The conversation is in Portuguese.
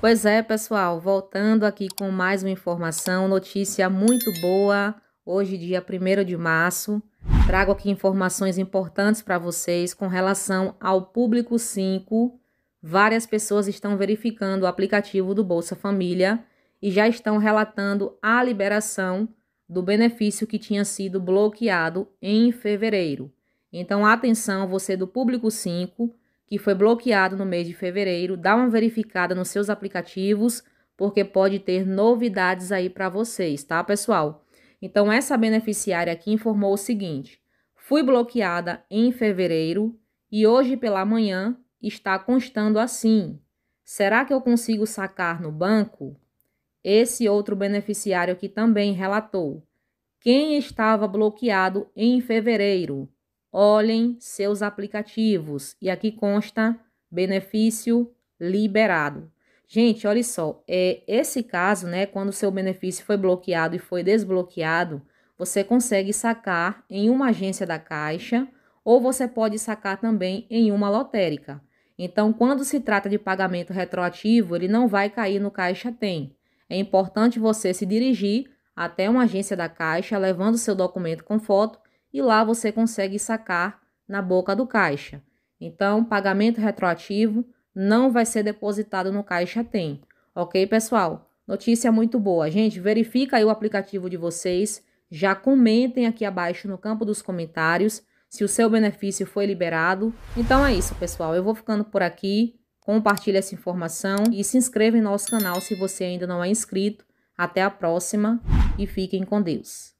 Pois é, pessoal, voltando aqui com mais uma informação, notícia muito boa. Hoje, dia 1 de março, trago aqui informações importantes para vocês com relação ao Público 5. Várias pessoas estão verificando o aplicativo do Bolsa Família e já estão relatando a liberação do benefício que tinha sido bloqueado em fevereiro. Então, atenção, você do Público 5 que foi bloqueado no mês de fevereiro, dá uma verificada nos seus aplicativos, porque pode ter novidades aí para vocês, tá, pessoal? Então, essa beneficiária aqui informou o seguinte: fui bloqueada em fevereiro e hoje pela manhã está constando assim. Será que eu consigo sacar no banco? Esse outro beneficiário aqui também relatou. Quem estava bloqueado em fevereiro? olhem seus aplicativos. E aqui consta benefício liberado. Gente, olha só, é, esse caso, né, quando o seu benefício foi bloqueado e foi desbloqueado, você consegue sacar em uma agência da Caixa ou você pode sacar também em uma lotérica. Então, quando se trata de pagamento retroativo, ele não vai cair no Caixa Tem. É importante você se dirigir até uma agência da Caixa, levando seu documento com foto e lá você consegue sacar na boca do caixa. Então, pagamento retroativo não vai ser depositado no caixa tem. OK, pessoal? Notícia muito boa. Gente, verifica aí o aplicativo de vocês, já comentem aqui abaixo no campo dos comentários se o seu benefício foi liberado. Então é isso, pessoal. Eu vou ficando por aqui. Compartilhe essa informação e se inscreva em nosso canal se você ainda não é inscrito. Até a próxima e fiquem com Deus.